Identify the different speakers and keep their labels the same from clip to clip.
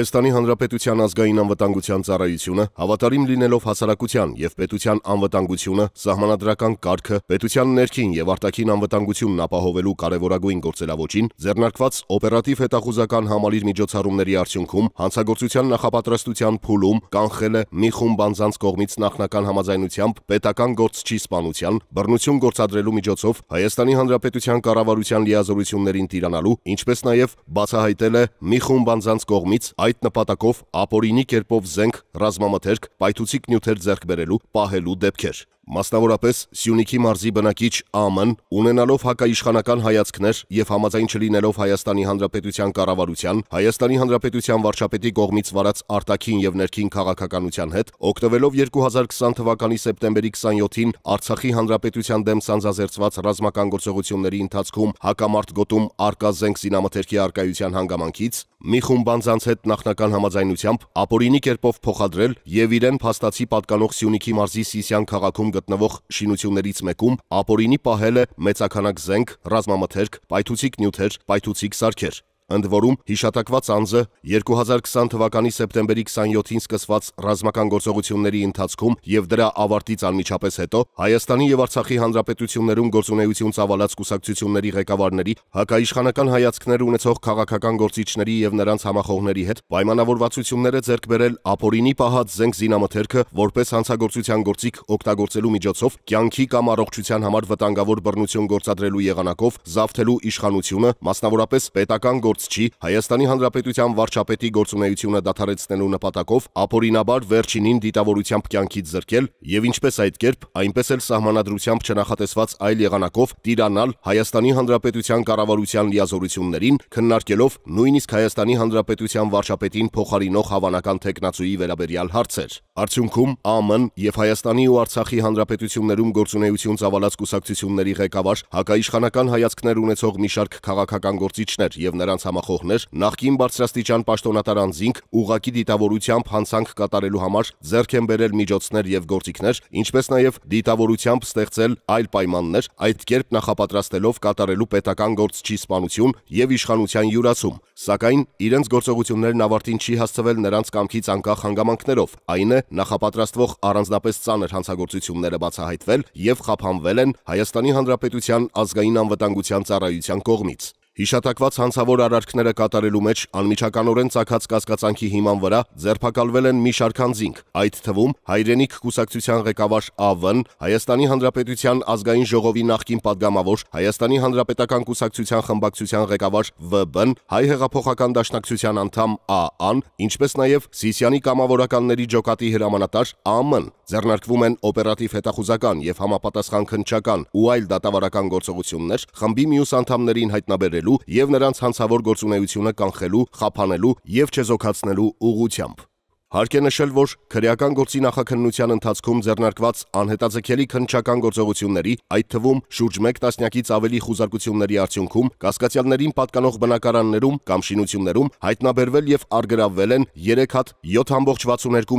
Speaker 1: Հայաստանի Հանրապետության ազգային անվտանգության ծառայությունը հավատարիմ լինելով հասարակության եւ պետության անվտանգությունը, սահմանադրական կարգը, պետության ներքին եւ արտաքին անվտանգությունն ապահովելու կարևորագույն գործելավոճին, ձեռնարկված օպերատիվ հետախուզական համալիր միջոցառումների արդյունքում հանցագործության նախապատրաստության փուլում կանխել է մի խումբ անձանց կողմից նախնական համաձայնությամբ պետական գործչի սպանության, բռնություն գործադրելու միջոցով Հայաստանի Հանրապետության կառավարության լիազորություններին տիրանալու, ինչպես նաեւ բացահայտել է մի խումբ անձանց կողմից այ Այդ նպատակով ապօրինի կերպով զենք, ռազմամթերք, պայթուցիկ նյութեր ձեռք բերելու, պահելու դեպքեր։ Մասնավորապես Սյունիքի մարզի բնակիչ ԱՄ-ն ունենալով հակաիշխանական հայացքներ եւ համաձայն չլինելով Հայաստանի Հանրապետության կառավարության, Հայաստանի Հանրապետության վարչապետի կողմից վարած արտաքին եւ ներքին քաղաքականության հետ, օգտվելով 2020 թվականի սեպտեմբերի 27-ին Արցախի Հանրապետության դեմ սանձազերծված ռազմական գործողությունների ընթացքում հակամարտ գոտում արկա զենք զինամթերքի արկայության հանգամանքից մի խումբ անձանց հետ նախնական համաձայնությամբ ապօրինի կերպով փոխադրել եւ իրեն փաստացի պատկանող Սյունիքի մարզի Սիսիան քաղաքում գտնվող շինություններից մեկում ապօրինի պահել է մեծաքանակ զենք, ռազմամթերք, պայթուցիկ նյութեր, պայթուցիկ սարքեր ընդ որում հիշատակված անձը 2020 թվականի սեպտեմբերի 27-ին սկսված ռազմական գործողությունների ընթացքում եւ դրա ավարտից անմիջապես հետո Հայաստանի եւ Արցախի հանրապետություններում գործունեություն ծավալած կուսակցությունների ղեկավարների հակաիշխանական հայացքներ ունեցող քաղաքական գործիչների եւ նրանց համախոհների հետ պայմանավորվածությունները ձեռք բերել ապօրինի պահած զենք զինամթերքը որպես հանցագործության գործիք օգտագործելու միջոցով կյանքի կամ առողջության համար վտանգավոր բռնություն գործադրելու եղանակով զավթելու իշխանությունը մասնավորապես պետական գործ կառուցչի Հայաստանի Հանրապետության վարչապետի գործունեությունը դադարեցնելու նպատակով ապօրինաբար վերջինին դիտավորությամբ կյանքից զրկել եւ ինչպես այդ կերպ, այնպես էլ սահմանադրությամբ չնախատեսված այլ եղանակով տիրանալ Հայաստանի Հանրապետության կառավարության լիազորություններին, քննարկելով նույնիսկ Հայաստանի Հանրապետության վարչապետին փոխարինող հավանական տեխնացուի վերաբերյալ հարցեր։ Արդյունքում ԱՄՆ եւ Հայաստանի ու Արցախի հանրապետություններում գործունեություն ծավալած կուսակցությունների ղեկավար հակաիշխանական հայացքներ ունեցող մի շարք քաղաքական գործիչներ եւ նրանց համախոհներ, նախկին բարձրաստիճան պաշտոնատար անձինք ուղակի դիտավորությամբ հանցանք կատարելու համար ձեռք են բերել միջոցներ եւ գործիքներ, ինչպես նաեւ դիտավորությամբ ստեղծել այլ պայմաններ, այդ կերպ նախապատրաստելով կատարելու պետական գործչի սպանություն եւ իշխանության յուրացում։ Սակայն իրենց գործողություններն ավարտին չի հասցվել նրանց կամքից անկախ հանգամանքներով, այն է նախապատրաստվող առանձնապես ծանր հանցագործությունները բացահայտվել եւ խափանվել են Հայաստանի Հանրապետության ազգային անվտանգության ծառայության կողմից։ Հիշատակված հանցավոր արարքները կատարելու մեջ անմիջականորեն ցակած կասկածանքի հիման վրա ձերբակալվել են մի շարք անձինք, այդ թվում հայրենիք կուսակցության ղեկավար ԱՎ-ն, Հայաստանի Հանրապետության ազգային ժողովի նախկին падգամավոր, Հայաստանի Հանրապետական կուսակցության խմբակցության ղեկավար ՎԲ-ն, Հայ հեղափոխական դաշնակցության անդամ ԱԱ-ն, ինչպես նաև Սիսիանի կամավորականների ջոկատի հրամանատար ԱՄ-ն ձեռնարկվում են օպերատիվ հետախուզական եւ համապատասխան քննչական ու այլ դատավարական գործողություններ խմբի մյուս անդամներին հայտնաբերել վերաբերելու եւ նրանց հանցավոր գործունեությունը կանխելու, խափանելու եւ չեզոքացնելու ուղղությամբ։ Հարկ է նշել, որ քրեական գործի նախաքննության ընթացքում ձեռնարկված անհետաձգելի քննչական գործողությունների, այդ թվում շուրջ 1 տասնյակից ավելի խուզարկությունների արդյունքում կասկածյալներին պատկանող բնակարաններում կամ շինություններում հայտնաբերվել եւ արգրավվել են 3 հատ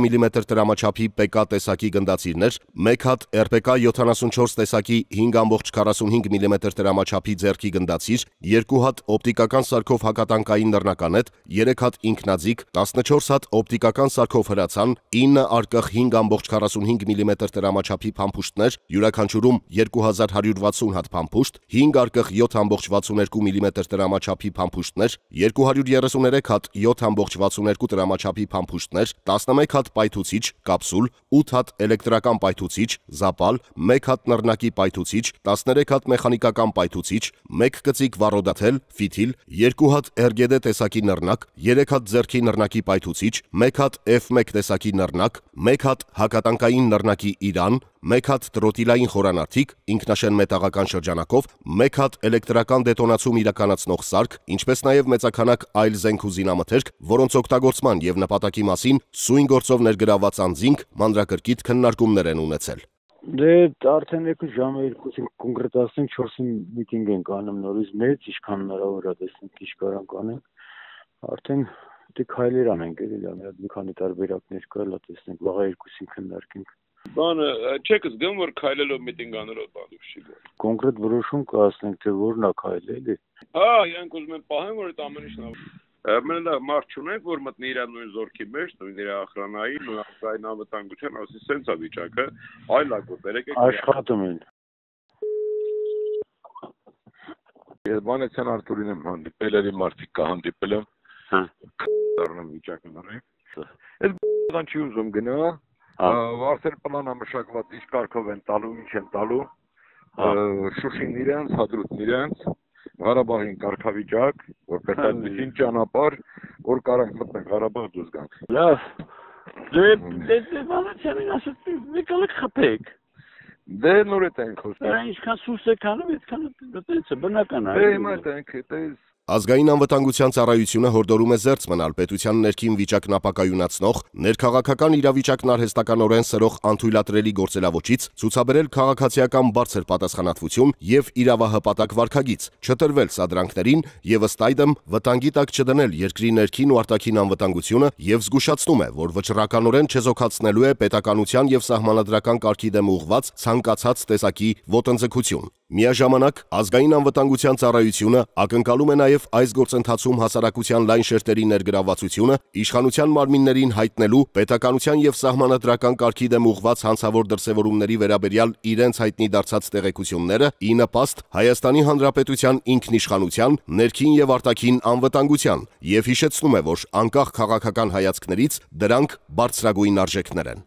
Speaker 1: 7.62 մմ տրամաչափի ՊԿ տեսակի գնդացիրներ, 1 հատ ՌՊԿ 74 տեսակի 5.45 մմ տրամաչափի ձեռքի գնդացիր, 2 հատ օպտիկական սարքով հակատանկային նռնականետ, 3 հատ ինքնաձիգ, 14 հատ օպտիկական սարքով մակարդակով հրացան 9 արկղ 5.45 մմ տրամաչափի փամփուշտներ, յուրաքանչյուրում 2160 հատ փամփուշտ, 5 արկղ 7.62 մմ տրամաչափի փամփուշտներ, 233 հատ 7.62 տրամաչափի փամփուշտներ, 11 հատ պայթուցիչ, կապսուլ, 8 հատ էլեկտրական պայթուցիչ, զապալ, 1 հատ նռնակի պայթուցիչ, 13 հատ մեխանիկական պայթուցիչ, 1 կծիկ վառոդաթել, ֆիթիլ, 2 հատ RGD տեսակի նռնակ, 3 հատ ձերքի նռնակի պայթուցիչ, 1 հատ F1 տեսակի նռնակ, 1 հատ հակատանկային նռնակի Իրան, 1 հատ տրոտիլային խորանարդիկ, ինքնաշեն մետաղական շրջանակով, 1 հատ էլեկտրական դետոնացում իրականացնող սարք, ինչպես նաև մեծականակ այլ զենք ու զինամթերք, որոնց օգտագործման եւ նպատակի մասին սույն գործով ներգրաված անձինք մանրակրկիտ քննարկումներ են ունեցել։ Դե արդեն երկու ժամ է երկուսին կոնկրետ ասեն 4-ին միտինգ ենք անում նորից մեծ, ինչքան հնարավոր է դեսնք ինչ կարող անենք։ Արդեն պիտի քայլեր անենք էլի լավ մի քանի տարբերակներ կա լա տեսնենք վաղը երկուսին քննարկենք բանը չեք զգում որ քայլելով միտինգ անելով բան ուշ չի գոր կոնկրետ որոշում կա ասենք թե որն է քայլը էլի հա իրանք ուզում են պահեն որ այդ ամեն ինչն մենք լավ մարդ չունենք որ մտնի իր նույն զորքի մեջ նույն իր ախրանայի նույն ազգային անվտանգության ասի սենց է վիճակը այլ ակո բերեք աշխատում են Երբանեցյան Արտուրին եմ հանդիպել, երի մարդիկ կհանդիպել եմ Հա։ Դառնում վիճակներ։ Այդ բան չի ուզում գնա։ հա։ Վարսեր պլանը մշակված ինչ կարգով են տալու, ինչ են տալու։ հա։ Շուշին իրենց, հադրուտն իրենց, Ղարաբաղին կարգավիճակ, որպես այդ հա, միսին ճանապարհ, որ կարանք մտնենք Ղարաբաղ դուրս գանք։ Լավ։ Դե դե վալացիան դե, դե, ասած դե, մի կալեք խփեք։ Դե նոր է տենք խոսքը։ Դա ինչքան սուրս է քանում, այդքան դա է բնական է։ Դե հիմա տենք, դա Ազգային անվտանգության ծառայությունը հորդորում է զերծ մնալ պետության ներքին վիճակն ապակայունացնող, ներքաղաքական իրավիճակն արհեստականորեն սրող անթույլատրելի գործելավոճից, ցուցաբերել քաղաքացիական բարձր պատասխանատվություն եւ իրավահպատակ վարքագից, չտրվել սադրանքներին եւ ըստ այդմ վտանգի տակ չդնել երկրի ներքին ու արտաքին անվտանգությունը եւ զգուշացնում է, որ վճռականորեն չեզոքացնելու է պետականության եւ սահմանադրական կարգի դեմ ուղված ցանկացած տեսակի ոտնձգություն։ Միաժամանակ ազգային անվտանգության ծառայությունը ակնկալում է նաեւ Նաև այս գործընթացում հասարակության լայն շերտերի ներգրավվածությունը իշխանության մարմիններին հայտնելու պետականության եւ սահմանադրական կարգի դեմ ուղված հանցավոր դրսևորումների վերաբերյալ իրենց հայտնի դարձած տեղեկությունները ի նպաստ Հայաստանի Հանրապետության ինքնիշխանության, ներքին եւ արտաքին անվտանգության եւ հիշեցնում է, որ անկախ քաղաքական հայացքներից դրանք բարձրագույն արժեքներ են։